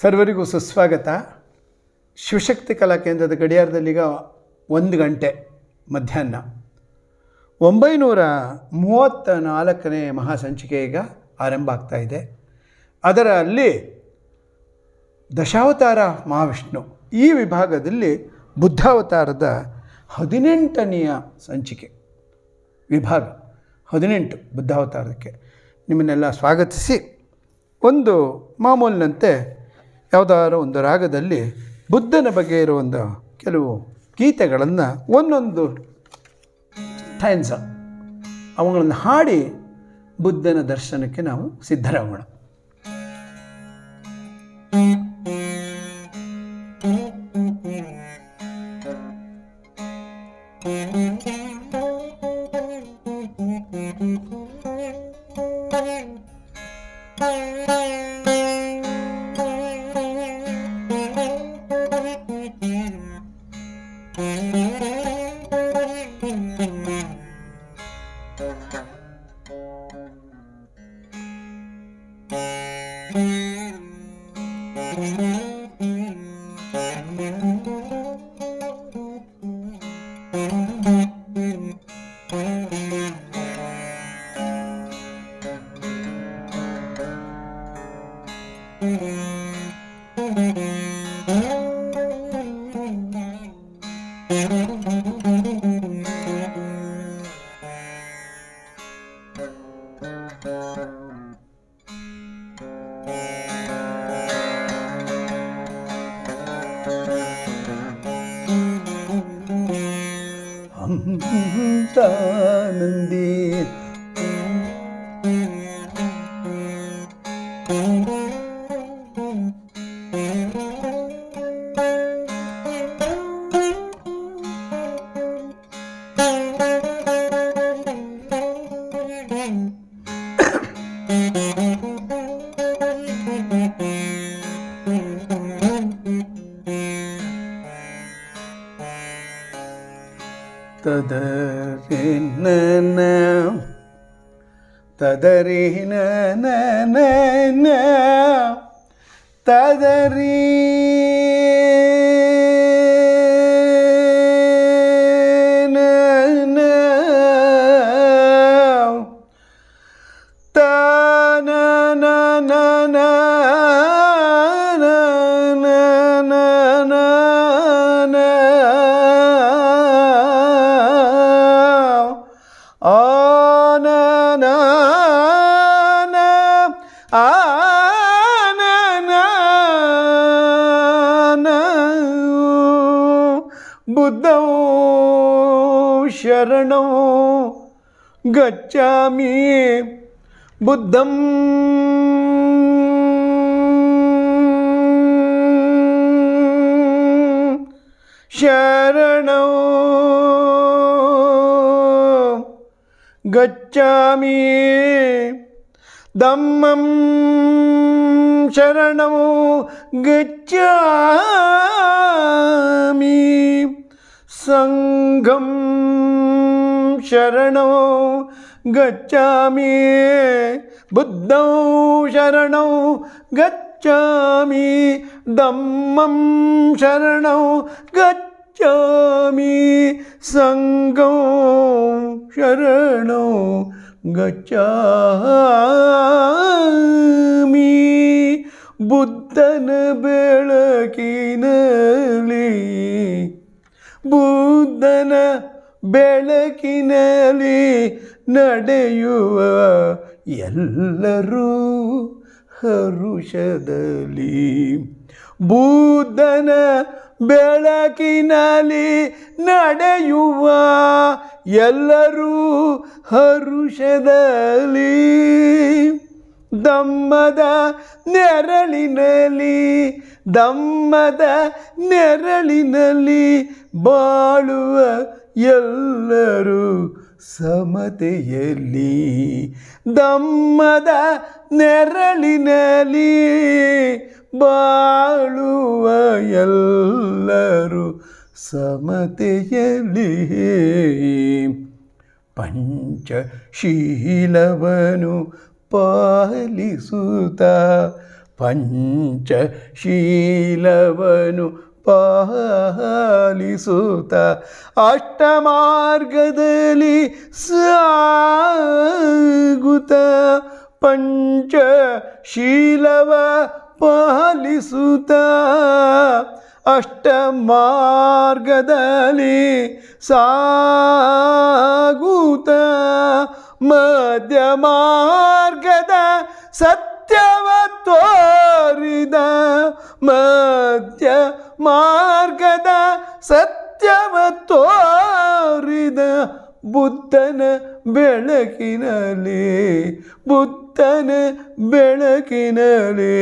ಸರ್ವರಿಗೂ ಸುಸ್ವಾಗತ ಶಿವಶಕ್ತಿ ಕಲಾ ಕೇಂದ್ರದ ಗಡಿಯಾರದಲ್ಲಿಗ ಒಂದು ಗಂಟೆ ಮಧ್ಯಾಹ್ನ ಒಂಬೈನೂರ ಮೂವತ್ತ ನಾಲ್ಕನೇ ಮಹಾಸಂಚಿಕೆ ಈಗ ಆರಂಭ ಆಗ್ತಾಯಿದೆ ಇದೆ ಅದರಲ್ಲಿ ದಶಾವತಾರ ಮಹಾವಿಷ್ಣು ಈ ವಿಭಾಗದಲ್ಲಿ ಬುದ್ಧಾವತಾರದ ಹದಿನೆಂಟನೆಯ ಸಂಚಿಕೆ ವಿಭಾಗ ಹದಿನೆಂಟು ಬುದ್ಧಾವತಾರಕ್ಕೆ ನಿಮ್ಮನ್ನೆಲ್ಲ ಸ್ವಾಗತಿಸಿ ಒಂದು ಮಾಮೂಲಿನಂತೆ ಯಾವುದಾದ್ರು ಒಂದು ರಾಗದಲ್ಲಿ ಬುದ್ಧನ ಬಗ್ಗೆ ಇರುವಂಥ ಕೆಲವು ಗೀತೆಗಳನ್ನು ಒಂದೊಂದು ಥೈನ್ಸ ಅವುಗಳನ್ನು ಹಾಡಿ ಬುದ್ಧನ ದರ್ಶನಕ್ಕೆ ನಾವು ಸಿದ್ಧರಾಗೋಣ mm-hmm. ததரின ததரே गच्छामि बुद्धम शरण गच्छामि दम्मं शरण गच्छामि सङ्घं शरण गच्छामि बुद्धौ शरणौ गच्छामि धम्मं शरणौ गच्छामि सङ्गौ शरणौ ಗಚ್ಚಾಮಿ ಬುದ್ಧನ ಬೆಳಕಿನಲ್ಲಿ ಬುದ್ಧನ ಬೆಳಕಿನಲ್ಲಿ ನಡೆಯುವ ಎಲ್ಲರೂ ಹರುಷದಲ್ಲಿ ಬುದ್ಧನ ಬೆಳಕಿನಲ್ಲಿ ನಡೆಯುವ ಎಲ್ಲರೂ ಹರುಷದಲ್ಲಿ ದಮ್ಮದ ನೆರಳಿನಲ್ಲಿ ದಮ್ಮದ ನೆರಳಿನಲ್ಲಿ ಬಾಳುವ ಎಲ್ಲರೂ ಸಮತೆಯಲ್ಲಿ ದಮ್ಮದ ನೆರಳಿನಲ್ಲಿ ಬಾಳುವ ಎಲ್ಲರೂ ಸಮತೆಯಲ್ಲಿ ಪಂಚಶೀಲವನು ಪಾಲಿಸುತ್ತ ಪಂಚಶೀಲವನು ಪಾಲಿಸುತ್ತ ಸಾಗುತ... ಸಾಗುತ್ತ ಶೀಲವ ಪಾಲಿಸುತ್ತ ಸಾಗುತ ಮಧ್ಯ ಮಾರ್ಗದ ಸತ್ಯವ ತೋರಿದ ಮಧ್ಯ ಮಾರ್ಗದ ಸತ್ಯವ ತೋರಿದ ಬುದ್ಧನ ಬೆಳಕಿನಲ್ಲಿ ಬುದ್ಧನ ಬೆಳಕಿನಲ್ಲಿ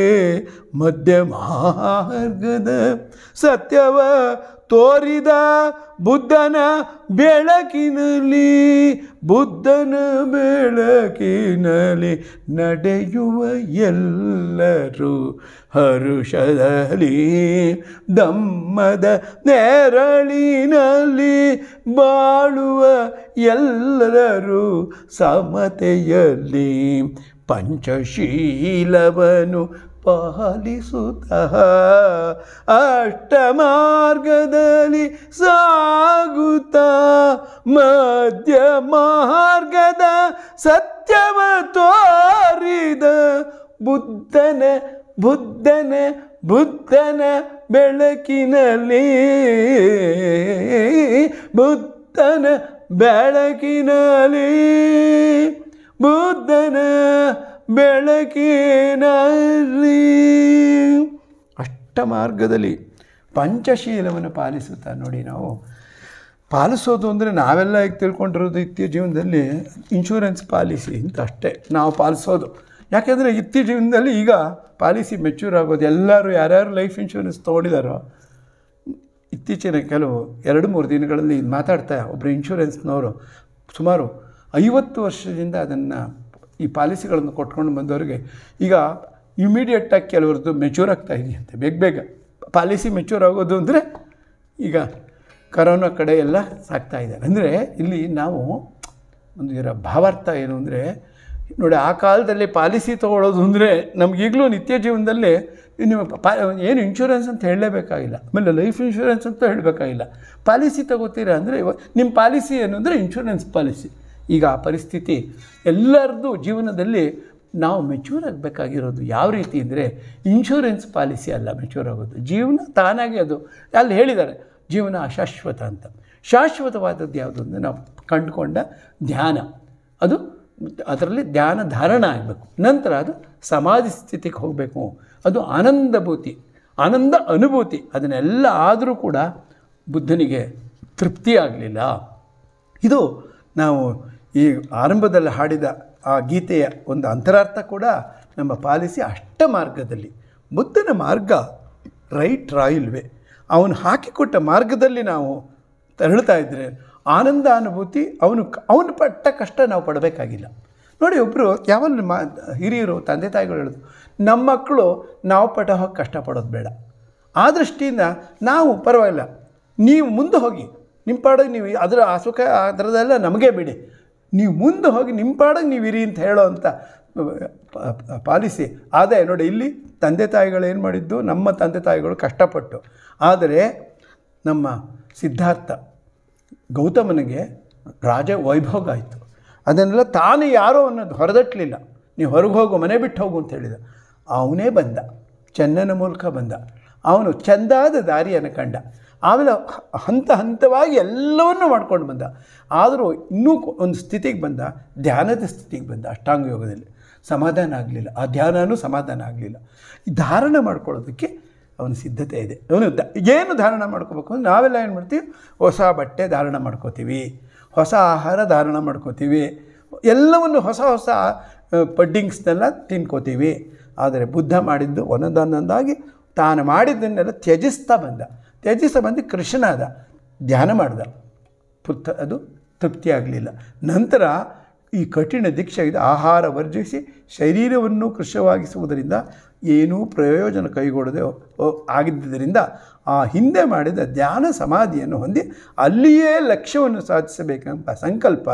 ಮಧ್ಯ ಮಾರ್ಗದ ಸತ್ಯವ ತೋರಿದ ಬುದ್ಧನ ಬೆಳಕಿನಲ್ಲಿ ಬುದ್ಧನ ಬೆಳಕಿನಲ್ಲಿ ನಡೆಯುವ ಎಲ್ಲರೂ ಹರುಷದಲ್ಲಿ ದಮ್ಮದ ನೆರಳಿನಲ್ಲಿ ಬಾಳುವ ಎಲ್ಲರೂ ಸಮತೆಯಲ್ಲಿ ಪಂಚಶೀಲವನು ಪಾಲಿಸುತ್ತ ಅಷ್ಟಮಾರ್ಗದಲ್ಲಿ ಸಾಗುತ್ತ ಮಧ್ಯ ಮಾರ್ಗದ ಸತ್ಯವ ತೋರಿದ ಬುದ್ಧನ ಬುದ್ಧನ ಬುದ್ಧನ ಬೆಳಕಿನಲ್ಲಿ ಬುದ್ಧನ ಬೆಳಕಿನಲ್ಲಿ ಬುದ್ಧನ ಬೆಳಕಿನಲ್ಲಿ ಅಷ್ಟ ಮಾರ್ಗದಲ್ಲಿ ಪಂಚಶೀಲವನ್ನು ಪಾಲಿಸುತ್ತಾ ನೋಡಿ ನಾವು ಪಾಲಿಸೋದು ಅಂದರೆ ನಾವೆಲ್ಲ ಈಗ ತಿಳ್ಕೊಂಡಿರೋದು ಇತ್ತೀಯ ಜೀವನದಲ್ಲಿ ಇನ್ಶೂರೆನ್ಸ್ ಪಾಲಿಸಿ ಇಂಥ ಅಷ್ಟೇ ನಾವು ಪಾಲಿಸೋದು ಯಾಕೆಂದರೆ ಇತ್ತೀ ಜೀವನದಲ್ಲಿ ಈಗ ಪಾಲಿಸಿ ಮೆಚ್ಯೂರ್ ಆಗೋದು ಎಲ್ಲರೂ ಯಾರ್ಯಾರು ಲೈಫ್ ಇನ್ಶೂರೆನ್ಸ್ ತೊಗೊಂಡಿದ್ದಾರೋ ಇತ್ತೀಚಿನ ಕೆಲವು ಎರಡು ಮೂರು ದಿನಗಳಲ್ಲಿ ಮಾತಾಡ್ತಾ ಒಬ್ಬರು ಇನ್ಶೂರೆನ್ಸ್ನವರು ಸುಮಾರು ಐವತ್ತು ವರ್ಷದಿಂದ ಅದನ್ನು ಈ ಪಾಲಿಸಿಗಳನ್ನು ಕೊಟ್ಕೊಂಡು ಬಂದವರಿಗೆ ಈಗ ಇಮಿಡಿಯೇಟಾಗಿ ಕೆಲವರದ್ದು ಮೆಚೂರ್ ಆಗ್ತಾ ಇದೆಯಂತೆ ಬೇಗ ಬೇಗ ಪಾಲಿಸಿ ಮೆಚೂರ್ ಆಗೋದು ಅಂದರೆ ಈಗ ಕರೋನಾ ಕಡೆ ಎಲ್ಲ ಸಾಕ್ತಾ ಇದ್ದಾರೆ ಅಂದರೆ ಇಲ್ಲಿ ನಾವು ಒಂದು ಇದರ ಭಾವಾರ್ಥ ಏನು ಅಂದರೆ ನೋಡಿ ಆ ಕಾಲದಲ್ಲಿ ಪಾಲಿಸಿ ತೊಗೊಳ್ಳೋದು ಅಂದರೆ ನಮಗೀಗಲೂ ನಿತ್ಯ ಜೀವನದಲ್ಲಿ ನಿಮ್ಮ ಪಾ ಏನು ಇನ್ಶೂರೆನ್ಸ್ ಅಂತ ಹೇಳಲೇಬೇಕಾಗಿಲ್ಲ ಆಮೇಲೆ ಲೈಫ್ ಇನ್ಶೂರೆನ್ಸ್ ಅಂತ ಹೇಳಬೇಕಾಗಿಲ್ಲ ಪಾಲಿಸಿ ತಗೋತೀರಾ ಅಂದರೆ ನಿಮ್ಮ ಪಾಲಿಸಿ ಏನು ಅಂದರೆ ಇನ್ಶೂರೆನ್ಸ್ ಪಾಲಿಸಿ ಈಗ ಆ ಪರಿಸ್ಥಿತಿ ಎಲ್ಲರದ್ದು ಜೀವನದಲ್ಲಿ ನಾವು ಮೆಚೂರ್ ಆಗಬೇಕಾಗಿರೋದು ಯಾವ ರೀತಿ ಅಂದರೆ ಇನ್ಶೂರೆನ್ಸ್ ಪಾಲಿಸಿ ಅಲ್ಲ ಮೆಚೂರ್ ಆಗೋದು ಜೀವನ ತಾನಾಗಿ ಅದು ಅಲ್ಲಿ ಹೇಳಿದ್ದಾರೆ ಜೀವನ ಅಶಾಶ್ವತ ಅಂತ ಶಾಶ್ವತವಾದದ್ದು ಯಾವುದು ಅಂದರೆ ನಾವು ಕಂಡುಕೊಂಡ ಧ್ಯಾನ ಅದು ಅದರಲ್ಲಿ ಧ್ಯಾನ ಧಾರಣ ಆಗಬೇಕು ನಂತರ ಅದು ಸಮಾಧಿ ಸ್ಥಿತಿಗೆ ಹೋಗಬೇಕು ಅದು ಆನಂದಭೂತಿ ಆನಂದ ಅನುಭೂತಿ ಅದನ್ನೆಲ್ಲ ಆದರೂ ಕೂಡ ಬುದ್ಧನಿಗೆ ತೃಪ್ತಿ ಆಗಲಿಲ್ಲ ಇದು ನಾವು ಈ ಆರಂಭದಲ್ಲಿ ಹಾಡಿದ ಆ ಗೀತೆಯ ಒಂದು ಅಂತರಾರ್ಥ ಕೂಡ ನಮ್ಮ ಪಾಲಿಸಿ ಅಷ್ಟ ಮಾರ್ಗದಲ್ಲಿ ಬುದ್ಧನ ಮಾರ್ಗ ರೈಟ್ ರಾಯಿಲ್ವೆ ಅವನು ಹಾಕಿಕೊಟ್ಟ ಮಾರ್ಗದಲ್ಲಿ ನಾವು ತೆರಳುತ್ತಾ ಇದ್ದರೆ ಆನಂದ ಅನುಭೂತಿ ಅವನು ಅವನು ಪಟ್ಟ ಕಷ್ಟ ನಾವು ಪಡಬೇಕಾಗಿಲ್ಲ ನೋಡಿ ಒಬ್ಬರು ಯಾವ ಮಾ ಹಿರಿಯರು ತಂದೆ ತಾಯಿಗಳು ಹೇಳೋದು ನಮ್ಮ ಮಕ್ಕಳು ನಾವು ಪಟ್ಟ ಹೋಗಿ ಕಷ್ಟಪಡೋದು ಬೇಡ ಆ ದೃಷ್ಟಿಯಿಂದ ನಾವು ಪರವಾಗಿಲ್ಲ ನೀವು ಮುಂದೆ ಹೋಗಿ ನಿಮ್ಮ ಪಾಡೋ ನೀವು ಅದರ ಆ ಸುಖ ಅದರದೆಲ್ಲ ನಮಗೇ ಬಿಡಿ ನೀವು ಮುಂದೆ ಹೋಗಿ ನಿಮ್ಮ ನೀವು ಇರಿ ಅಂತ ಹೇಳೋ ಅಂತ ಪಾಲಿಸಿ ಆದರೆ ನೋಡಿ ಇಲ್ಲಿ ತಂದೆ ತಾಯಿಗಳೇನು ಮಾಡಿದ್ದು ನಮ್ಮ ತಂದೆ ತಾಯಿಗಳು ಕಷ್ಟಪಟ್ಟು ಆದರೆ ನಮ್ಮ ಸಿದ್ಧಾರ್ಥ ಗೌತಮನಿಗೆ ರಾಜ ವೈಭೋಗ ಆಯಿತು ಅದನ್ನೆಲ್ಲ ತಾನು ಯಾರೋ ಅನ್ನೋದು ಹೊರದಟ್ಟಲಿಲ್ಲ ನೀವು ಹೊರಗೆ ಹೋಗು ಮನೆ ಬಿಟ್ಟು ಹೋಗು ಅಂತ ಹೇಳಿದ ಅವನೇ ಬಂದ ಚೆನ್ನನ ಮೂಲಕ ಬಂದ ಅವನು ಚಂದಾದ ದಾರಿಯನ್ನು ಕಂಡ ಆಮೇಲೆ ಹಂತ ಹಂತವಾಗಿ ಎಲ್ಲವನ್ನೂ ಮಾಡ್ಕೊಂಡು ಬಂದ ಆದರೂ ಇನ್ನೂ ಒಂದು ಸ್ಥಿತಿಗೆ ಬಂದ ಧ್ಯಾನದ ಸ್ಥಿತಿಗೆ ಬಂದ ಅಷ್ಟಾಂಗ ಯೋಗದಲ್ಲಿ ಸಮಾಧಾನ ಆಗಲಿಲ್ಲ ಆ ಧ್ಯಾನವೂ ಸಮಾಧಾನ ಆಗಲಿಲ್ಲ ಧಾರಣ ಮಾಡ್ಕೊಳ್ಳೋದಕ್ಕೆ ಅವನ ಸಿದ್ಧತೆ ಇದೆ ಅವನು ಏನು ಧಾರಣ ಮಾಡ್ಕೋಬೇಕು ಅಂದರೆ ನಾವೆಲ್ಲ ಏನು ಮಾಡ್ತೀವಿ ಹೊಸ ಬಟ್ಟೆ ಧಾರಣ ಮಾಡ್ಕೋತೀವಿ ಹೊಸ ಆಹಾರ ಧಾರಣ ಮಾಡ್ಕೋತೀವಿ ಎಲ್ಲವನ್ನು ಹೊಸ ಹೊಸ ಪಡ್ಡಿಂಗ್ಸ್ನೆಲ್ಲ ತಿನ್ಕೋತೀವಿ ಆದರೆ ಬುದ್ಧ ಮಾಡಿದ್ದು ಒಂದೊಂದೊಂದೊಂದಾಗಿ ತಾನು ಮಾಡಿದ್ದನ್ನೆಲ್ಲ ತ್ಯಜಿಸ್ತಾ ಬಂದ ತ್ಯಜಿಸ ಬಂದು ಕೃಷ್ಣನಾದ ಧ್ಯಾನ ಮಾಡ್ದ ಪುತ್ತ ಅದು ತೃಪ್ತಿಯಾಗಲಿಲ್ಲ ನಂತರ ಈ ಕಠಿಣ ಇದು ಆಹಾರ ವರ್ಜಿಸಿ ಶರೀರವನ್ನು ಕೃಷವಾಗಿಸುವುದರಿಂದ ಏನೂ ಪ್ರಯೋಜನ ಕೈಗೊಳ್ಳದೆ ಆಗಿದ್ದರಿಂದ ಆ ಹಿಂದೆ ಮಾಡಿದ ಧ್ಯಾನ ಸಮಾಧಿಯನ್ನು ಹೊಂದಿ ಅಲ್ಲಿಯೇ ಲಕ್ಷ್ಯವನ್ನು ಸಾಧಿಸಬೇಕೆಂಬ ಸಂಕಲ್ಪ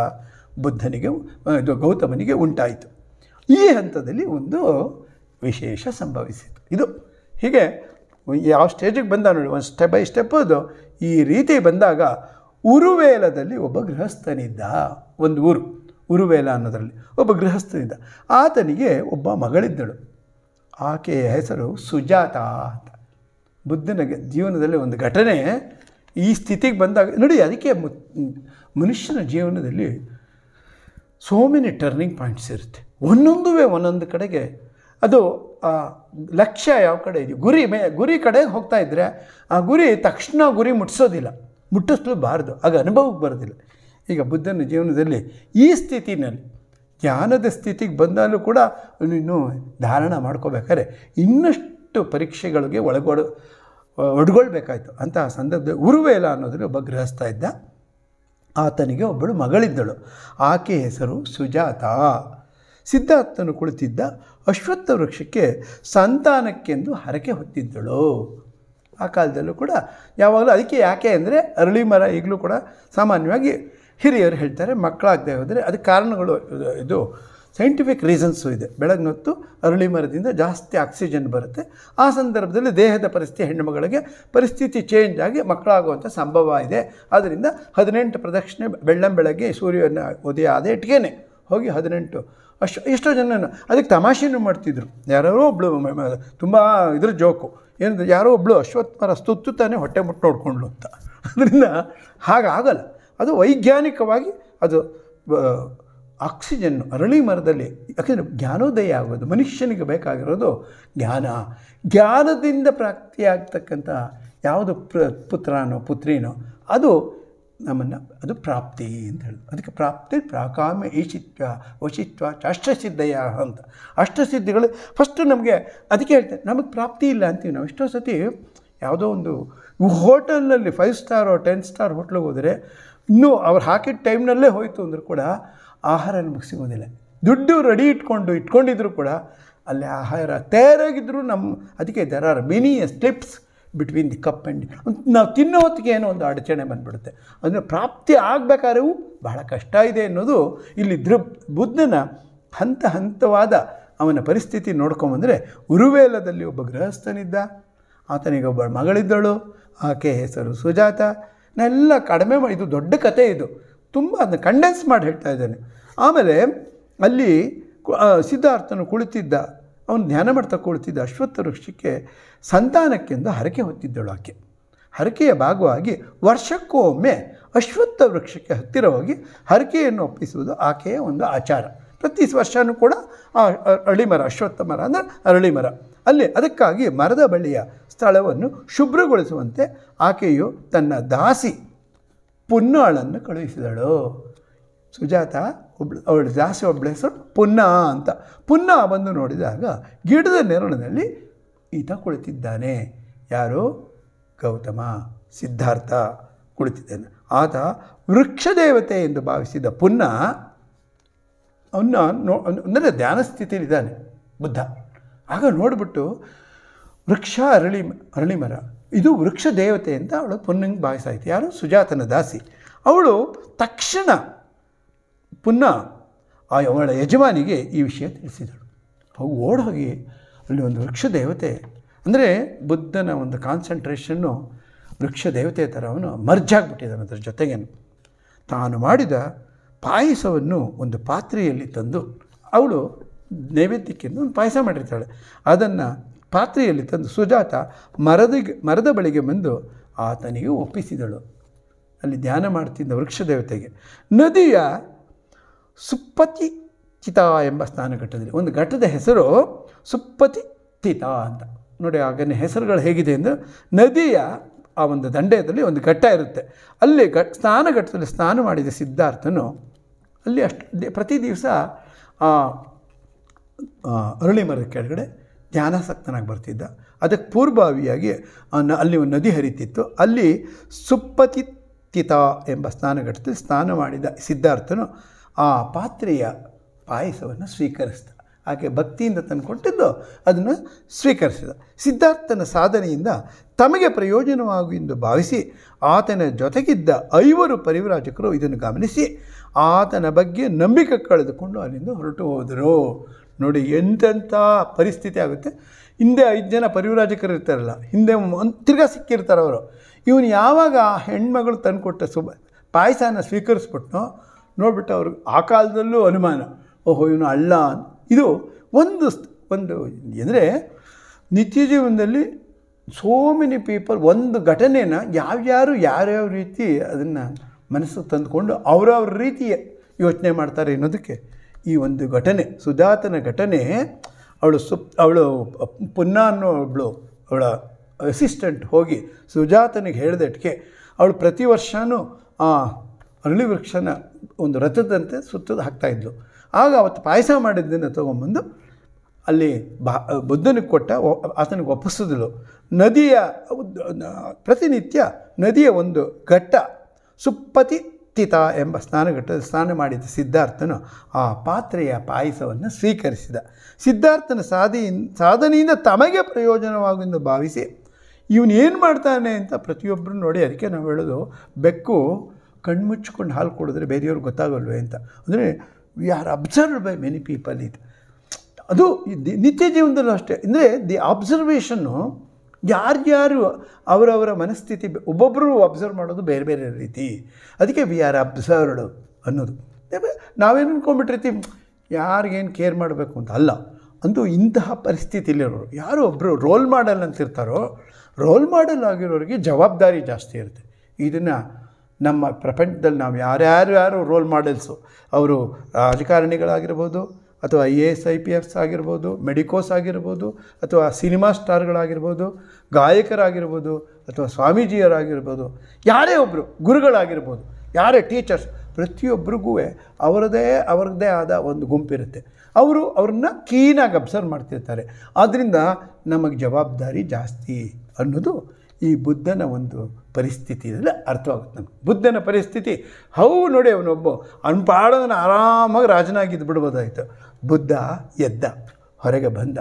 ಬುದ್ಧನಿಗೆ ಇದು ಗೌತಮನಿಗೆ ಉಂಟಾಯಿತು ಈ ಹಂತದಲ್ಲಿ ಒಂದು ವಿಶೇಷ ಸಂಭವಿಸಿತು ಇದು ಹೀಗೆ ಯಾವ ಸ್ಟೇಜಿಗೆ ಬಂದ ನೋಡಿ ಒಂದು ಸ್ಟೆಪ್ ಬೈ ಸ್ಟೆಪ್ ಅದು ಈ ರೀತಿ ಬಂದಾಗ ಉರುವೇಲದಲ್ಲಿ ಒಬ್ಬ ಗೃಹಸ್ಥನಿದ್ದ ಒಂದು ಊರು ಉರುವೇಲ ಅನ್ನೋದರಲ್ಲಿ ಒಬ್ಬ ಗೃಹಸ್ಥನಿದ್ದ ಆತನಿಗೆ ಒಬ್ಬ ಮಗಳಿದ್ದಳು ಆಕೆಯ ಹೆಸರು ಸುಜಾತ ಅಂತ ಬುದ್ಧನ ಜೀವನದಲ್ಲಿ ಒಂದು ಘಟನೆ ಈ ಸ್ಥಿತಿಗೆ ಬಂದಾಗ ನೋಡಿ ಅದಕ್ಕೆ ಮನುಷ್ಯನ ಜೀವನದಲ್ಲಿ ಸೋ ಮೆನಿ ಟರ್ನಿಂಗ್ ಪಾಯಿಂಟ್ಸ್ ಇರುತ್ತೆ ಒಂದೊಂದುವೇ ಒಂದೊಂದು ಕಡೆಗೆ ಅದು ಲಕ್ಷ್ಯ ಯಾವ ಕಡೆ ಇದೆಯೋ ಗುರಿ ಮೇ ಗುರಿ ಕಡೆಗೆ ಹೋಗ್ತಾ ಇದ್ದರೆ ಆ ಗುರಿ ತಕ್ಷಣ ಗುರಿ ಮುಟ್ಟಿಸೋದಿಲ್ಲ ಮುಟ್ಟಿಸ್ಲೂಬಾರ್ದು ಆಗ ಅನುಭವಕ್ಕೆ ಬರೋದಿಲ್ಲ ಈಗ ಬುದ್ಧನ ಜೀವನದಲ್ಲಿ ಈ ಸ್ಥಿತಿನಲ್ಲಿ ಜ್ಞಾನದ ಸ್ಥಿತಿಗೆ ಬಂದಾಗಲೂ ಕೂಡ ಇನ್ನೂ ಧಾರಣ ಮಾಡ್ಕೋಬೇಕಾದ್ರೆ ಇನ್ನಷ್ಟು ಪರೀಕ್ಷೆಗಳಿಗೆ ಒಳಗೊಡ ಒಡ್ಗೊಳ್ಬೇಕಾಯ್ತು ಅಂತಹ ಸಂದರ್ಭದಲ್ಲಿ ಉರುವೇಲ ಅನ್ನೋದನ್ನು ಒಬ್ಬ ಗೃಹಸ್ಥ ಇದ್ದ ಆತನಿಗೆ ಒಬ್ಬಳು ಮಗಳಿದ್ದಳು ಆಕೆ ಹೆಸರು ಸುಜಾತ ಸಿದ್ಧಾರ್ಥನು ಕುಳಿತಿದ್ದ ಅಶ್ವತ್ಥ ವೃಕ್ಷಕ್ಕೆ ಸಂತಾನಕ್ಕೆಂದು ಹರಕೆ ಹೊತ್ತಿದ್ದಳು ಆ ಕಾಲದಲ್ಲೂ ಕೂಡ ಯಾವಾಗಲೂ ಅದಕ್ಕೆ ಯಾಕೆ ಅಂದರೆ ಅರಳಿ ಮರ ಈಗಲೂ ಕೂಡ ಸಾಮಾನ್ಯವಾಗಿ ಹಿರಿಯರು ಹೇಳ್ತಾರೆ ಮಕ್ಕಳಾಗದೆ ಹೋದರೆ ಅದಕ್ಕೆ ಕಾರಣಗಳು ಇದು ಸೈಂಟಿಫಿಕ್ ರೀಸನ್ಸು ಇದೆ ಹೊತ್ತು ಅರಳಿ ಮರದಿಂದ ಜಾಸ್ತಿ ಆಕ್ಸಿಜನ್ ಬರುತ್ತೆ ಆ ಸಂದರ್ಭದಲ್ಲಿ ದೇಹದ ಪರಿಸ್ಥಿತಿ ಹೆಣ್ಣುಮಗಳಿಗೆ ಪರಿಸ್ಥಿತಿ ಚೇಂಜ್ ಆಗಿ ಮಕ್ಕಳಾಗುವಂಥ ಸಂಭವ ಇದೆ ಆದ್ದರಿಂದ ಹದಿನೆಂಟು ಪ್ರದಕ್ಷಿಣೆ ಬೆಳ್ಳಂ ಬೆಳಗ್ಗೆ ಸೂರ್ಯನ ಉದಯ ಆದ ಹೋಗಿ ಹದಿನೆಂಟು ಅಷ್ಟು ಎಷ್ಟೋ ಜನನ ಅದಕ್ಕೆ ತಮಾಷೆನೂ ಮಾಡ್ತಿದ್ರು ಯಾರೋ ಒಬ್ಳು ತುಂಬ ಇದ್ರ ಜೋಕು ಏನು ಯಾರೋ ಒಬ್ಳು ಅಶ್ವತ್ಥರ ಸ್ತುತ್ತು ತಾನೇ ಹೊಟ್ಟೆ ಮುಟ್ಟು ನೋಡ್ಕೊಂಡ್ಳು ಅಂತ ಅದರಿಂದ ಹಾಗಾಗಲ್ಲ ಅದು ವೈಜ್ಞಾನಿಕವಾಗಿ ಅದು ಆಕ್ಸಿಜನ್ನು ಅರಳಿ ಮರದಲ್ಲಿ ಯಾಕೆಂದರೆ ಜ್ಞಾನೋದಯ ಆಗೋದು ಮನುಷ್ಯನಿಗೆ ಬೇಕಾಗಿರೋದು ಜ್ಞಾನ ಜ್ಞಾನದಿಂದ ಪ್ರಾಪ್ತಿಯಾಗ್ತಕ್ಕಂಥ ಯಾವುದು ಪ್ರ ಪುತ್ರನೋ ಪುತ್ರಿನೋ ಅದು ನಮ್ಮನ್ನು ಅದು ಪ್ರಾಪ್ತಿ ಅಂತ ಹೇಳಿ ಅದಕ್ಕೆ ಪ್ರಾಪ್ತಿ ಪ್ರಾಕಾಮ್ಯ ಈಶಿತ್ವ ವಶಿತ್ವ ಅಷ್ಟಸಿದ್ಧಯ ಅಂತ ಅಷ್ಟಸಿದ್ಧಿಗಳು ಫಸ್ಟು ನಮಗೆ ಅದಕ್ಕೆ ಹೇಳ್ತಾರೆ ನಮಗೆ ಪ್ರಾಪ್ತಿ ಇಲ್ಲ ಅಂತೀವಿ ನಾವು ಎಷ್ಟೋ ಸತಿ ಯಾವುದೋ ಒಂದು ಹೋಟೆಲ್ನಲ್ಲಿ ಫೈವ್ ಸ್ಟಾರ್ ಟೆನ್ ಸ್ಟಾರ್ ಹೋಟ್ಲಿಗೆ ಹೋದರೆ ಇನ್ನೂ ಅವ್ರು ಹಾಕಿದ ಟೈಮ್ನಲ್ಲೇ ಹೋಯಿತು ಅಂದರೂ ಕೂಡ ಆಹಾರ ನಮಗೆ ಸಿಗೋದಿಲ್ಲ ದುಡ್ಡು ರೆಡಿ ಇಟ್ಕೊಂಡು ಇಟ್ಕೊಂಡಿದ್ರು ಕೂಡ ಅಲ್ಲಿ ಆಹಾರ ತಯಾರಾಗಿದ್ದರೂ ನಮ್ಮ ಅದಕ್ಕೆ there are many steps between the cup and ನಾವು ತಿನ್ನೋ ಹೊತ್ತಿಗೆ ಏನೋ ಒಂದು ಅಡಚಣೆ ಬಂದ್ಬಿಡುತ್ತೆ ಅದನ್ನು ಪ್ರಾಪ್ತಿ ಆಗಬೇಕಾದ್ರೂ ಬಹಳ ಕಷ್ಟ ಇದೆ ಅನ್ನೋದು ಇಲ್ಲಿ ದೃ ಬುದ್ಧನ ಹಂತ ಹಂತವಾದ ಅವನ ಪರಿಸ್ಥಿತಿ ನೋಡ್ಕೊಂಬಂದರೆ ಉರುವೇಲದಲ್ಲಿ ಒಬ್ಬ ಗೃಹಸ್ಥನಿದ್ದ ಒಬ್ಬ ಮಗಳಿದ್ದಳು ಆಕೆ ಹೆಸರು ಸುಜಾತ ನೆಲ್ಲ ಕಡಿಮೆ ಇದು ದೊಡ್ಡ ಕತೆ ಇದು ತುಂಬ ಅದನ್ನ ಕಂಡೆನ್ಸ್ ಮಾಡಿ ಹೇಳ್ತಾ ಇದ್ದಾನೆ ಆಮೇಲೆ ಅಲ್ಲಿ ಸಿದ್ಧಾರ್ಥನು ಕುಳಿತಿದ್ದ ಅವನು ಧ್ಯಾನ ಮಾಡ್ತಾ ಅಶ್ವತ್ಥ ವೃಕ್ಷಕ್ಕೆ ಸಂತಾನಕ್ಕೆಂದು ಹರಕೆ ಹೊತ್ತಿದ್ದಳು ಆಕೆ ಹರಕೆಯ ಭಾಗವಾಗಿ ವರ್ಷಕ್ಕೊಮ್ಮೆ ಅಶ್ವತ್ಥ ವೃಕ್ಷಕ್ಕೆ ಹತ್ತಿರ ಹೋಗಿ ಹರಕೆಯನ್ನು ಒಪ್ಪಿಸುವುದು ಆಕೆಯ ಒಂದು ಆಚಾರ ಪ್ರತಿ ವರ್ಷವೂ ಕೂಡ ಆ ಅರಳಿ ಮರ ಅಶ್ವತ್ಥ ಮರ ಅಂದರೆ ಅರಳಿ ಮರ ಅಲ್ಲಿ ಅದಕ್ಕಾಗಿ ಮರದ ಬಳಿಯ ಸ್ಥಳವನ್ನು ಶುಭ್ರಗೊಳಿಸುವಂತೆ ಆಕೆಯು ತನ್ನ ದಾಸಿ ಪುನ್ನಾಳನ್ನು ಕಳುಹಿಸಿದಳು ಸುಜಾತ ಒಬ್ಳು ಅವಳು ದಾಸಿ ಒಬ್ಬಳ ಹೆಸರು ಪುನ್ನ ಅಂತ ಪುನ್ನ ಬಂದು ನೋಡಿದಾಗ ಗಿಡದ ನೆರಳಿನಲ್ಲಿ ಈತ ಕುಳಿತಿದ್ದಾನೆ ಯಾರು ಗೌತಮ ಸಿದ್ಧಾರ್ಥ ಕುಳಿತಿದ್ದಾನೆ ಆತ ವೃಕ್ಷದೇವತೆ ಎಂದು ಭಾವಿಸಿದ ಪುನ್ನ ಅವನ್ನ ನೋ ಅಂದರೆ ಧ್ಯಾನ ಸ್ಥಿತಿಯಲ್ಲಿದ್ದಾನೆ ಬುದ್ಧ ಆಗ ನೋಡಿಬಿಟ್ಟು ವೃಕ್ಷ ಅರಳಿ ಅರಳಿ ಮರ ಇದು ವೃಕ್ಷ ದೇವತೆ ಅಂತ ಅವಳು ಪುನ್ನಂಗೆ ಭಾವಿಸಾಯಿತು ಯಾರು ಸುಜಾತನ ದಾಸಿ ಅವಳು ತಕ್ಷಣ ಪುನಃ ಆ ಅವಳ ಯಜಮಾನಿಗೆ ಈ ವಿಷಯ ತಿಳಿಸಿದಳು ಹೋಗಿ ಓಡೋಗಿ ಅಲ್ಲಿ ಒಂದು ವೃಕ್ಷ ದೇವತೆ ಅಂದರೆ ಬುದ್ಧನ ಒಂದು ಕಾನ್ಸಂಟ್ರೇಷನ್ನು ವೃಕ್ಷ ದೇವತೆ ಥರ ಅವನು ಮರ್ಜಾಗ್ಬಿಟ್ಟಿದ್ದಾನೆ ಅದರ ಜೊತೆಗೇನು ತಾನು ಮಾಡಿದ ಪಾಯಸವನ್ನು ಒಂದು ಪಾತ್ರೆಯಲ್ಲಿ ತಂದು ಅವಳು ನೈವೇದ್ಯಕ್ಕಿಂತ ಒಂದು ಪಾಯಸ ಮಾಡಿರ್ತಾಳೆ ಅದನ್ನು ಪಾತ್ರೆಯಲ್ಲಿ ತಂದು ಸುಜಾತ ಮರದ ಮರದ ಬಳಿಗೆ ಬಂದು ಆತನಿಗೆ ಒಪ್ಪಿಸಿದಳು ಅಲ್ಲಿ ಧ್ಯಾನ ಮಾಡ್ತಿದ್ದ ವೃಕ್ಷ ದೇವತೆಗೆ ನದಿಯ ಸುಪ್ಪತಿ ಚಿತ ಎಂಬ ಸ್ಥಾನಘಟ್ಟದಲ್ಲಿ ಒಂದು ಘಟ್ಟದ ಹೆಸರು ಸುಪ್ಪತಿ ತಿತ ಅಂತ ನೋಡಿ ಆಗನೇ ಹೆಸರುಗಳು ಹೇಗಿದೆ ಎಂದು ನದಿಯ ಆ ಒಂದು ದಂಡೆಯಲ್ಲಿ ಒಂದು ಘಟ್ಟ ಇರುತ್ತೆ ಅಲ್ಲಿ ಘಟ್ ಸ್ನಾನ ಸ್ನಾನ ಮಾಡಿದ ಸಿದ್ಧಾರ್ಥನು ಅಲ್ಲಿ ಅಷ್ಟು ಪ್ರತಿ ದಿವಸ ಅರಳಿ ಮರದ ಕೆಳಗಡೆ ಧ್ಯಾನಾಸಕ್ತನಾಗಿ ಬರ್ತಿದ್ದ ಅದಕ್ಕೆ ಪೂರ್ವಭಾವಿಯಾಗಿ ಅಲ್ಲಿ ಒಂದು ನದಿ ಹರಿತಿತ್ತು ಅಲ್ಲಿ ಸುಪ್ಪತಿ ತಿತ ಎಂಬ ಸ್ನಾನಘಟ್ಟದಲ್ಲಿ ಸ್ನಾನ ಮಾಡಿದ ಸಿದ್ಧಾರ್ಥನು ಆ ಪಾತ್ರೆಯ ಪಾಯಸವನ್ನು ಸ್ವೀಕರಿಸಿದ ಆಕೆ ಭಕ್ತಿಯಿಂದ ತಂದುಕೊಟ್ಟಿದ್ದು ಅದನ್ನು ಸ್ವೀಕರಿಸಿದ ಸಿದ್ಧಾರ್ಥನ ಸಾಧನೆಯಿಂದ ತಮಗೆ ಪ್ರಯೋಜನವಾಗು ಎಂದು ಭಾವಿಸಿ ಆತನ ಜೊತೆಗಿದ್ದ ಐವರು ಪರಿವರಾಜಕರು ಇದನ್ನು ಗಮನಿಸಿ ಆತನ ಬಗ್ಗೆ ನಂಬಿಕೆ ಕಳೆದುಕೊಂಡು ಅಲ್ಲಿಂದ ಹೊರಟು ಹೋದರು ನೋಡಿ ಎಂತೆಂಥ ಪರಿಸ್ಥಿತಿ ಆಗುತ್ತೆ ಹಿಂದೆ ಐದು ಜನ ಪರಿವರಾಜಕರು ಇರ್ತಾರಲ್ಲ ಹಿಂದೆ ತಿರ್ಗಾ ಸಿಕ್ಕಿರ್ತಾರೆ ಅವರು ಇವನು ಯಾವಾಗ ಆ ಹೆಣ್ಮಗಳು ತಂದುಕೊಟ್ಟ ಸುಬ ಪಾಯಸನ ಸ್ವೀಕರಿಸ್ಬಿಟ್ನೋ ನೋಡಿಬಿಟ್ಟು ಅವ್ರಿಗೆ ಆ ಕಾಲದಲ್ಲೂ ಅನುಮಾನ ಓಹೋ ಇವನು ಅಲ್ಲ ಇದು ಒಂದು ಒಂದು ಅಂದರೆ ನಿತ್ಯ ಜೀವನದಲ್ಲಿ ಸೋ ಮೆನಿ ಪೀಪಲ್ ಒಂದು ಘಟನೆನ ಯಾವ್ಯಾರು ಯಾರ್ಯಾವ ರೀತಿ ಅದನ್ನು ಮನಸ್ಸು ತಂದುಕೊಂಡು ಅವರವ್ರ ರೀತಿಯ ಯೋಚನೆ ಮಾಡ್ತಾರೆ ಅನ್ನೋದಕ್ಕೆ ಈ ಒಂದು ಘಟನೆ ಸುಜಾತನ ಘಟನೆ ಅವಳು ಸುಪ್ ಅವಳು ಪುನ್ನ ಅನ್ನೋ ಅವಳು ಅವಳ ಅಸಿಸ್ಟೆಂಟ್ ಹೋಗಿ ಸುಜಾತನಿಗೆ ಹೇಳಿದಟ್ಗೆ ಅವಳು ಪ್ರತಿ ವರ್ಷವೂ ಅರಳಿ ವೃಕ್ಷನ ಒಂದು ರಥದಂತೆ ಸುತ್ತದು ಹಾಕ್ತಾಯಿದ್ಲು ಆಗ ಅವತ್ತು ಪಾಯಸ ಮಾಡಿದ್ದನ್ನು ತೊಗೊಂಬಂದು ಅಲ್ಲಿ ಬಾ ಬುದ್ಧನಿಗೆ ಕೊಟ್ಟ ಆತನಿಗೆ ಒಪ್ಪಿಸಿದ್ಲು ನದಿಯ ಪ್ರತಿನಿತ್ಯ ನದಿಯ ಒಂದು ಘಟ್ಟ ಸುಪ್ಪತಿ ತಿತ ಎಂಬ ಸ್ನಾನಘಟ್ಟದ ಸ್ನಾನ ಮಾಡಿದ ಸಿದ್ಧಾರ್ಥನು ಆ ಪಾತ್ರೆಯ ಪಾಯಸವನ್ನು ಸ್ವೀಕರಿಸಿದ ಸಿದ್ಧಾರ್ಥನ ಸಾಧಿಯಿಂದ ಸಾಧನೆಯಿಂದ ತಮಗೆ ಪ್ರಯೋಜನವಾಗುವುದು ಭಾವಿಸಿ ಇವನೇನು ಏನು ಮಾಡ್ತಾನೆ ಅಂತ ಪ್ರತಿಯೊಬ್ಬರು ನೋಡಿ ಅದಕ್ಕೆ ನಾವು ಹೇಳೋದು ಬೆಕ್ಕು ಕಣ್ಮುಚ್ಕೊಂಡು ಹಾಲು ಕೊಡಿದ್ರೆ ಬೇರೆಯವ್ರಿಗೆ ಗೊತ್ತಾಗಲ್ವೇ ಅಂತ ಅಂದರೆ we are observe by many people ಇದು ಅದು ನಿತ್ಯ ಜೀವನದಲ್ಲೂ ಅಷ್ಟೇ ಅಂದರೆ ದಿ ಅಬ್ಸರ್ವೇಷನ್ನು ಯಾರ್ಯಾರು ಅವರವರ ಮನಸ್ಥಿತಿ ಒಬ್ಬೊಬ್ಬರು ಅಬ್ಸರ್ವ್ ಮಾಡೋದು ಬೇರೆ ಬೇರೆ ರೀತಿ ಅದಕ್ಕೆ ವಿ ಆರ್ ಅಬ್ಸರ್ವ್ಡ್ ಅನ್ನೋದು ನಾವೇನು ಅಂದ್ಕೊಂಡ್ಬಿಟ್ಟಿರ್ತೀವಿ ಯಾರಿಗೇನು ಕೇರ್ ಮಾಡಬೇಕು ಅಂತ ಅಲ್ಲ ಅಂತೂ ಇಂತಹ ಪರಿಸ್ಥಿತಿಲಿರೋರು ಯಾರು ಒಬ್ಬರು ರೋಲ್ ಮಾಡೆಲ್ ಅಂತಿರ್ತಾರೋ ರೋಲ್ ಮಾಡೆಲ್ ಆಗಿರೋರಿಗೆ ಜವಾಬ್ದಾರಿ ಜಾಸ್ತಿ ಇರುತ್ತೆ ಇದನ್ನು ನಮ್ಮ ಪ್ರಪಂಚದಲ್ಲಿ ನಾವು ಯಾರ್ಯಾರು ಯಾರು ರೋಲ್ ಮಾಡೆಲ್ಸು ಅವರು ರಾಜಕಾರಣಿಗಳಾಗಿರ್ಬೋದು ಅಥವಾ I A S I P Fs ಆಗಿರ್ಬೋದು ಮೆಡಿಕೋಸ್ ಆಗಿರ್ಬೋದು ಅಥವಾ ಸಿನಿಮಾ ಸ್ಟಾರ್ಗಳಾಗಿರ್ಬೋದು ಗಾಯಕರಾಗಿರ್ಬೋದು ಅಥವಾ ಸ್ವಾಮೀಜಿಯರಾಗಿರ್ಬೋದು ಯಾರೇ ಒಬ್ಬರು ಗುರುಗಳಾಗಿರ್ಬೋದು ಯಾರೇ ಟೀಚರ್ಸ್ ಪ್ರತಿಯೊಬ್ಬರಿಗೂ ಅವರದೇ ಅವ್ರದ್ದೇ ಆದ ಒಂದು ಗುಂಪಿರುತ್ತೆ ಅವರು ಅವ್ರನ್ನ ಕ್ಲೀನಾಗಿ ಅಬ್ಸರ್ವ್ ಮಾಡ್ತಿರ್ತಾರೆ ಆದ್ದರಿಂದ ನಮಗೆ ಜವಾಬ್ದಾರಿ ಜಾಸ್ತಿ ಅನ್ನೋದು ಈ ಬುದ್ಧನ ಒಂದು ಪರಿಸ್ಥಿತಿಯಿಂದ ಅರ್ಥವಾಗುತ್ತೆ ನಮಗೆ ಬುದ್ಧನ ಪರಿಸ್ಥಿತಿ ಹೌ ನೋಡಿ ಅವನೊಬ್ಬ ಅನ್ಪಾಡೋದನ್ನು ಆರಾಮಾಗಿ ರಾಜನಾಗಿದ್ದು ಬಿಡ್ಬೋದಾಯಿತು ಬುದ್ಧ ಎದ್ದ ಹೊರಗೆ ಬಂದ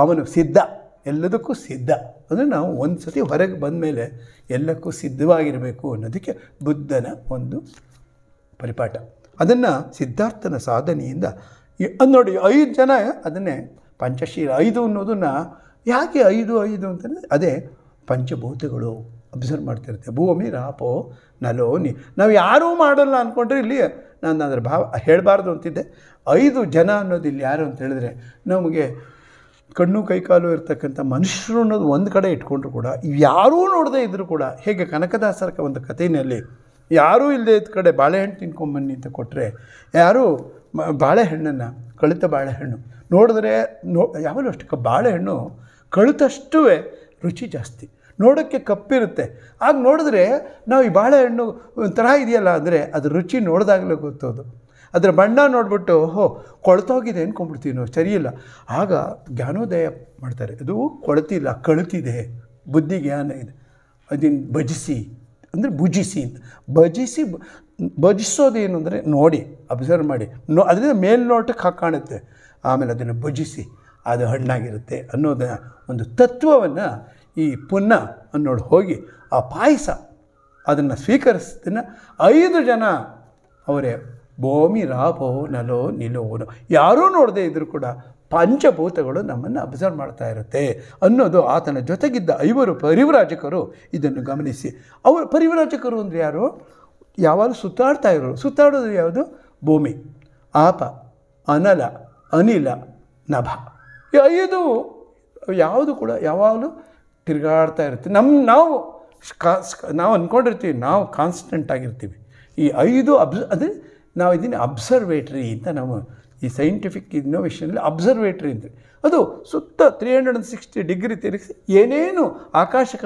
ಅವನು ಸಿದ್ಧ ಎಲ್ಲದಕ್ಕೂ ಸಿದ್ಧ ಅಂದರೆ ನಾವು ಒಂದು ಸತಿ ಹೊರಗೆ ಬಂದ ಮೇಲೆ ಎಲ್ಲಕ್ಕೂ ಸಿದ್ಧವಾಗಿರಬೇಕು ಅನ್ನೋದಕ್ಕೆ ಬುದ್ಧನ ಒಂದು ಪರಿಪಾಠ ಅದನ್ನು ಸಿದ್ಧಾರ್ಥನ ಸಾಧನೆಯಿಂದ ನೋಡಿ ಐದು ಜನ ಅದನ್ನೇ ಪಂಚಶೀಲ ಐದು ಅನ್ನೋದನ್ನು ಯಾಕೆ ಐದು ಐದು ಅಂತಂದರೆ ಅದೇ ಪಂಚಭೂತಗಳು ಅಬ್ಸರ್ವ್ ಮಾಡ್ತಿರುತ್ತೆ ಭೂಮಿ ರಾಪೋ ನೀ ನಾವು ಯಾರೂ ಮಾಡಲ್ಲ ಅಂದ್ಕೊಂಡ್ರೆ ಇಲ್ಲಿ ನಾನು ಅದರ ಭಾವ ಹೇಳಬಾರ್ದು ಅಂತಿದ್ದೆ ಐದು ಜನ ಅನ್ನೋದು ಇಲ್ಲಿ ಯಾರು ಅಂತ ಹೇಳಿದ್ರೆ ನಮಗೆ ಕಣ್ಣು ಕೈಕಾಲು ಇರ್ತಕ್ಕಂಥ ಮನುಷ್ಯರು ಅನ್ನೋದು ಒಂದು ಕಡೆ ಇಟ್ಕೊಂಡ್ರು ಕೂಡ ಇವ್ಯಾರೂ ನೋಡದೆ ಇದ್ದರೂ ಕೂಡ ಹೇಗೆ ಕನಕದಾಸರ ಒಂದು ಕಥೆಯಲ್ಲಿ ಯಾರೂ ಇಲ್ಲದೆ ಇದ್ದ ಕಡೆ ಬಾಳೆಹಣ್ಣು ತಿನ್ಕೊಂಬನ್ನಿ ಅಂತ ಕೊಟ್ಟರೆ ಯಾರೂ ಬಾಳೆಹಣ್ಣನ್ನು ಕಳಿತ ಬಾಳೆಹಣ್ಣು ನೋಡಿದ್ರೆ ನೋ ಯಾವಾಗಲೂ ಅಷ್ಟು ಬಾಳೆಹಣ್ಣು ಕಳಿತಷ್ಟುವೇ ರುಚಿ ಜಾಸ್ತಿ ನೋಡೋಕ್ಕೆ ಕಪ್ಪಿರುತ್ತೆ ಆಗ ನೋಡಿದ್ರೆ ನಾವು ಈ ಬಾಳೆಹಣ್ಣು ಒಂಥರ ಇದೆಯಲ್ಲ ಅಂದರೆ ಅದು ರುಚಿ ನೋಡಿದಾಗಲೇ ಗೊತ್ತೋದು ಅದರ ಬಣ್ಣ ನೋಡಿಬಿಟ್ಟು ಓಹೋ ಕೊಳತೋಗಿದೆ ಅಂದ್ಕೊಂಡ್ಬಿಡ್ತೀವಿ ನಾವು ಸರಿಯಿಲ್ಲ ಆಗ ಜ್ಞಾನೋದಯ ಮಾಡ್ತಾರೆ ಅದು ಕೊಳ್ತಿಲ್ಲ ಕಳ್ತಿದೆ ಬುದ್ಧಿ ಜ್ಞಾನ ಇದೆ ಅದನ್ನು ಭಜಿಸಿ ಅಂದರೆ ಭುಜಿಸಿ ಅಂತ ಭಜಿಸಿ ಭಜಿಸೋದೇನು ಅಂದರೆ ನೋಡಿ ಅಬ್ಸರ್ವ್ ಮಾಡಿ ನೋ ಅದರಿಂದ ಮೇಲ್ನೋಟಕ್ಕೆ ಹಾಕಿ ಕಾಣುತ್ತೆ ಆಮೇಲೆ ಅದನ್ನು ಭಜಿಸಿ ಅದು ಹಣ್ಣಾಗಿರುತ್ತೆ ಅನ್ನೋದ ಒಂದು ತತ್ವವನ್ನು ಈ ಪುನ್ನ ಅನ್ನೋಳು ಹೋಗಿ ಆ ಪಾಯಸ ಅದನ್ನು ಸ್ವೀಕರಿಸ್ತೀನ ಐದು ಜನ ಅವರೇ ಭೂಮಿ ರಾಭೋ ನಲೋ ನಿಲೋನು ಯಾರೂ ನೋಡದೆ ಇದ್ದರೂ ಕೂಡ ಪಂಚಭೂತಗಳು ನಮ್ಮನ್ನು ಅಬ್ಸರ್ವ್ ಮಾಡ್ತಾ ಇರುತ್ತೆ ಅನ್ನೋದು ಆತನ ಜೊತೆಗಿದ್ದ ಐವರು ಪರಿವರಾಜಕರು ಇದನ್ನು ಗಮನಿಸಿ ಅವರು ಪರಿವರಾಜಕರು ಅಂದರೆ ಯಾರು ಯಾವಾಗಲೂ ಸುತ್ತಾಡ್ತಾ ಇರೋರು ಸುತ್ತಾಡೋದು ಯಾವುದು ಭೂಮಿ ಆಪ ಅನಲ ಅನಿಲ ನಭ ಐದು ಯಾವುದು ಕೂಡ ಯಾವಾಗಲೂ ತಿರುಗಾಡ್ತಾ ಇರ್ತೀವಿ ನಮ್ಮ ನಾವು ನಾವು ಅಂದ್ಕೊಂಡಿರ್ತೀವಿ ನಾವು ಕಾನ್ಸ್ಟೆಂಟ್ ಆಗಿರ್ತೀವಿ ಈ ಐದು ಅಬ್ಸ್ ಅದು ನಾವು ಇದನ್ನು ಅಬ್ಸರ್ವೇಟ್ರಿ ಅಂತ ನಾವು ಈ ಸೈಂಟಿಫಿಕ್ ಇನ್ನೋವೇಷನಲ್ಲಿ ಅಬ್ಸರ್ವೇಟ್ರಿ ಅಂತ ಅದು ಸುತ್ತ three hundred and sixty degree ತಿರುಗಿಸಿ ಏನೇನು ಆಕಾಶ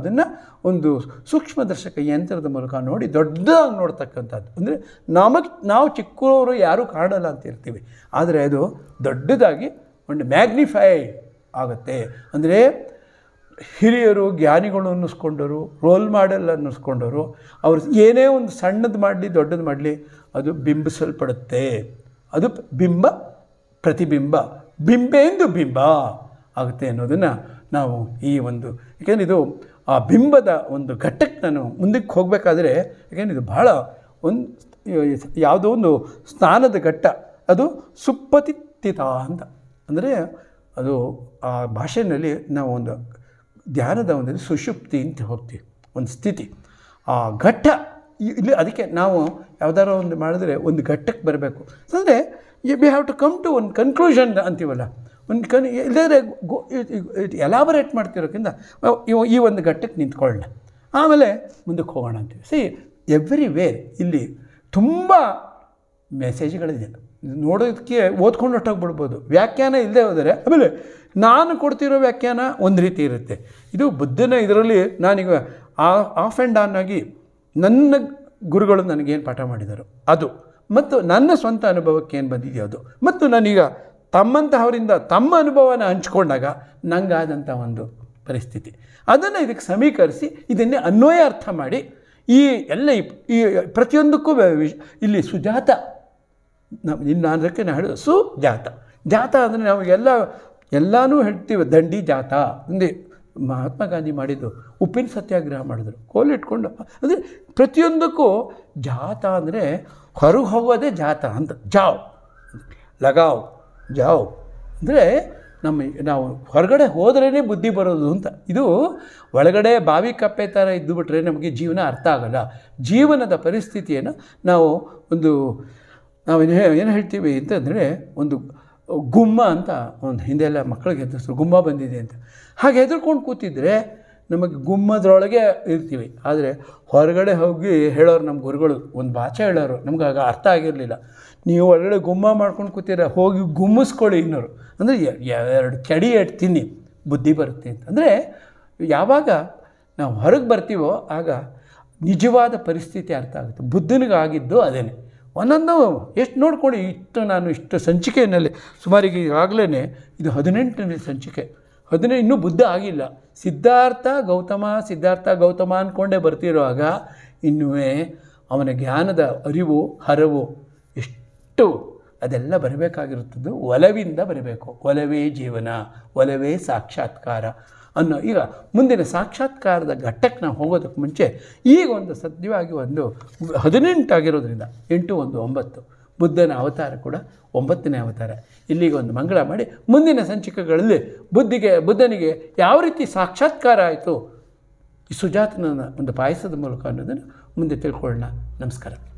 ಅದನ್ನು ಒಂದು ಸೂಕ್ಷ್ಮದರ್ಶಕ ಯಂತ್ರದ ಮೂಲಕ ನೋಡಿ ದೊಡ್ಡದಾಗಿ ನೋಡ್ತಕ್ಕಂಥದ್ದು ಅಂದರೆ ನಮಗೆ ನಾವು ಚಿಕ್ಕವರು ಯಾರೂ ಕಾಣಲ್ಲ ಅಂತ ಇರ್ತೀವಿ ಆದರೆ ಅದು ದೊಡ್ಡದಾಗಿ ಒಂದು ಮ್ಯಾಗ್ನಿಫೈ ಆಗುತ್ತೆ ಅಂದರೆ ಹಿರಿಯರು ಜ್ಞಾನಿಗಳು ಅನ್ನಿಸ್ಕೊಂಡರು ರೋಲ್ ಮಾಡೆಲ್ ಅನ್ನಿಸ್ಕೊಂಡವರು ಅವರು ಏನೇ ಒಂದು ಸಣ್ಣದು ಮಾಡಲಿ ದೊಡ್ಡದು ಮಾಡಲಿ ಅದು ಬಿಂಬಿಸಲ್ಪಡುತ್ತೆ ಅದು ಬಿಂಬ ಪ್ರತಿಬಿಂಬ ಬಿಂಬೇಂದು ಬಿಂಬ ಆಗುತ್ತೆ ಅನ್ನೋದನ್ನು ನಾವು ಈ ಒಂದು ಯಾಕೆಂದರೆ ಇದು ಆ ಬಿಂಬದ ಒಂದು ಘಟ್ಟಕ್ಕೆ ನಾನು ಮುಂದಕ್ಕೆ ಹೋಗಬೇಕಾದ್ರೆ ಯಾಕೆಂದರೆ ಇದು ಬಹಳ ಒಂದು ಯಾವುದೋ ಒಂದು ಸ್ನಾನದ ಘಟ್ಟ ಅದು ಸುಪ್ಪತಿತ್ತಿತ ಅಂತ ಅಂದರೆ ಅದು ಆ ಭಾಷೆಯಲ್ಲಿ ನಾವು ಒಂದು ಧ್ಯಾನದ ಒಂದು ಸುಷುಪ್ತಿ ಅಂತ ಹೋಗ್ತೀವಿ ಒಂದು ಸ್ಥಿತಿ ಆ ಘಟ್ಟ ಇಲ್ಲಿ ಅದಕ್ಕೆ ನಾವು ಯಾವ್ದಾರು ಒಂದು ಮಾಡಿದ್ರೆ ಒಂದು ಘಟ್ಟಕ್ಕೆ ಬರಬೇಕು ಅಂದರೆ you be have to come to ಒಂದು ಕನ್ಕ್ಲೂಷನ್ ಅಂತೀವಲ್ಲ ಒಂದು ಕನ್ ಇಲ್ಲದೇ ಗೋ ಎಲಾಬರೇಟ್ ಮಾಡ್ತಿರೋಕ್ಕಿಂತ ಈ ಒಂದು ಘಟ್ಟಕ್ಕೆ ನಿಂತ್ಕೊಳ್ಳೋಣ ಆಮೇಲೆ ಮುಂದಕ್ಕೆ ಹೋಗೋಣ ಅಂತೀವಿ ಸಿ ಎವ್ರಿ ವೇರ್ ಇಲ್ಲಿ ತುಂಬ ಮೆಸೇಜ್ಗಳಿದೆ ನೋಡೋದಕ್ಕೆ ಓದ್ಕೊಂಡು ಹೊಟ್ಟೋಗ್ಬಿಡ್ಬೋದು ವ್ಯಾಖ್ಯಾನ ಇಲ್ಲದೆ ಹೋದರೆ ಆಮೇಲೆ ನಾನು ಕೊಡ್ತಿರೋ ವ್ಯಾಖ್ಯಾನ ಒಂದು ರೀತಿ ಇರುತ್ತೆ ಇದು ಬುದ್ಧನ ಇದರಲ್ಲಿ ನಾನೀಗ ಆಫ್ ಆ್ಯಂಡ್ ಆನ್ ಆಗಿ ನನ್ನ ಗುರುಗಳು ನನಗೇನು ಪಾಠ ಮಾಡಿದರು ಅದು ಮತ್ತು ನನ್ನ ಸ್ವಂತ ಅನುಭವಕ್ಕೆ ಏನು ಬಂದಿದೆಯೋ ಅದು ಮತ್ತು ನಾನೀಗ ತಮ್ಮಂತಹವರಿಂದ ತಮ್ಮ ಅನುಭವನ ಹಂಚ್ಕೊಂಡಾಗ ನನಗಾದಂಥ ಒಂದು ಪರಿಸ್ಥಿತಿ ಅದನ್ನು ಇದಕ್ಕೆ ಸಮೀಕರಿಸಿ ಇದನ್ನೇ ಅನ್ವಯ ಅರ್ಥ ಮಾಡಿ ಈ ಎಲ್ಲ ಈ ಪ್ರತಿಯೊಂದಕ್ಕೂ ಇಲ್ಲಿ ಸುಜಾತ ನಮ್ಮ ಇನ್ನು ಅದಕ್ಕೆ ನಾನು ಹೇಳೋದು ಸುಜಾತ ಜಾತ ಅಂದರೆ ನಮಗೆಲ್ಲ ಎಲ್ಲನೂ ಹೇಳ್ತೀವಿ ದಂಡಿ ಜಾತ ಅಂದೆ ಮಹಾತ್ಮ ಗಾಂಧಿ ಮಾಡಿದ್ದು ಉಪ್ಪಿನ ಸತ್ಯಾಗ್ರಹ ಮಾಡಿದರು ಕೋಲಿಟ್ಕೊಂಡು ಅಂದರೆ ಪ್ರತಿಯೊಂದಕ್ಕೂ ಜಾತ ಅಂದರೆ ಹೊರಗೆ ಹೋಗೋದೇ ಜಾತ ಅಂತ ಜಾವ್ ಲಗಾವ್ ಜಾವ್ ಅಂದರೆ ನಮ್ಮ ನಾವು ಹೊರಗಡೆ ಹೋದ್ರೇ ಬುದ್ಧಿ ಬರೋದು ಅಂತ ಇದು ಒಳಗಡೆ ಬಾವಿ ಕಪ್ಪೆ ಥರ ಇದ್ದುಬಿಟ್ರೆ ನಮಗೆ ಜೀವನ ಅರ್ಥ ಆಗೋಲ್ಲ ಜೀವನದ ಪರಿಸ್ಥಿತಿಯನ್ನು ನಾವು ಒಂದು ನಾವು ಏನು ಹೇಳ್ತೀವಿ ಅಂತಂದರೆ ಒಂದು ಗುಮ್ಮ ಅಂತ ಒಂದು ಹಿಂದೆಲ್ಲ ಮಕ್ಕಳಿಗೆ ಹೆದರಿಸ್ರು ಗುಮ್ಮ ಬಂದಿದೆ ಅಂತ ಹಾಗೆ ಹೆದರ್ಕೊಂಡು ಕೂತಿದ್ರೆ ನಮಗೆ ಗುಮ್ಮದ್ರೊಳಗೆ ಇರ್ತೀವಿ ಆದರೆ ಹೊರಗಡೆ ಹೋಗಿ ಹೇಳೋರು ನಮ್ಮ ಗುರುಗಳು ಒಂದು ಭಾಷೆ ಹೇಳೋರು ನಮ್ಗೆ ಆಗ ಅರ್ಥ ಆಗಿರಲಿಲ್ಲ ನೀವು ಒಳಗಡೆ ಗುಮ್ಮ ಮಾಡ್ಕೊಂಡು ಕೂತೀರ ಹೋಗಿ ಗುಮ್ಮಿಸ್ಕೊಳ್ಳಿ ಇನ್ನೋರು ಅಂದರೆ ಎರಡು ಕೆಡಿ ಎಟ್ ತಿನ್ನಿ ಬುದ್ಧಿ ಬರುತ್ತೆ ಅಂತ ಅಂದರೆ ಯಾವಾಗ ನಾವು ಹೊರಗೆ ಬರ್ತೀವೋ ಆಗ ನಿಜವಾದ ಪರಿಸ್ಥಿತಿ ಅರ್ಥ ಆಗುತ್ತೆ ಬುದ್ಧನಿಗಾಗಿದ್ದು ಅದೇನೆ ಒಂದೊಂದು ಎಷ್ಟು ನೋಡಿಕೊಡಿ ಇಷ್ಟು ನಾನು ಇಷ್ಟು ಸಂಚಿಕೆಯಲ್ಲಿ ಸುಮಾರಿಗೆ ಈಗಾಗಲೇ ಇದು ಹದಿನೆಂಟನೇ ಸಂಚಿಕೆ ಹದಿನೆಂಟು ಇನ್ನೂ ಬುದ್ಧ ಆಗಿಲ್ಲ ಸಿದ್ಧಾರ್ಥ ಗೌತಮ ಸಿದ್ಧಾರ್ಥ ಗೌತಮ ಅಂದ್ಕೊಂಡೇ ಬರ್ತಿರುವಾಗ ಇನ್ನೂ ಅವನ ಜ್ಞಾನದ ಅರಿವು ಹರವು ಎಷ್ಟು ಅದೆಲ್ಲ ಬರಬೇಕಾಗಿರುತ್ತದ್ದು ಒಲವಿಂದ ಬರಬೇಕು ಒಲವೇ ಜೀವನ ಒಲವೇ ಸಾಕ್ಷಾತ್ಕಾರ ಅನ್ನೋ ಈಗ ಮುಂದಿನ ಸಾಕ್ಷಾತ್ಕಾರದ ಘಟ್ಟಕ್ಕೆ ನಾವು ಹೋಗೋದಕ್ಕೆ ಮುಂಚೆ ಈಗ ಒಂದು ಸದ್ಯವಾಗಿ ಒಂದು ಹದಿನೆಂಟಾಗಿರೋದ್ರಿಂದ ಎಂಟು ಒಂದು ಒಂಬತ್ತು ಬುದ್ಧನ ಅವತಾರ ಕೂಡ ಒಂಬತ್ತನೇ ಅವತಾರ ಇಲ್ಲಿಗೆ ಒಂದು ಮಂಗಳ ಮಾಡಿ ಮುಂದಿನ ಸಂಚಿಕೆಗಳಲ್ಲಿ ಬುದ್ಧಿಗೆ ಬುದ್ಧನಿಗೆ ಯಾವ ರೀತಿ ಸಾಕ್ಷಾತ್ಕಾರ ಆಯಿತು ಸುಜಾತನ ಒಂದು ಪಾಯಸದ ಮೂಲಕ ಅನ್ನೋದನ್ನು ಮುಂದೆ ತಿಳ್ಕೊಳ್ಳೋಣ ನಮಸ್ಕಾರ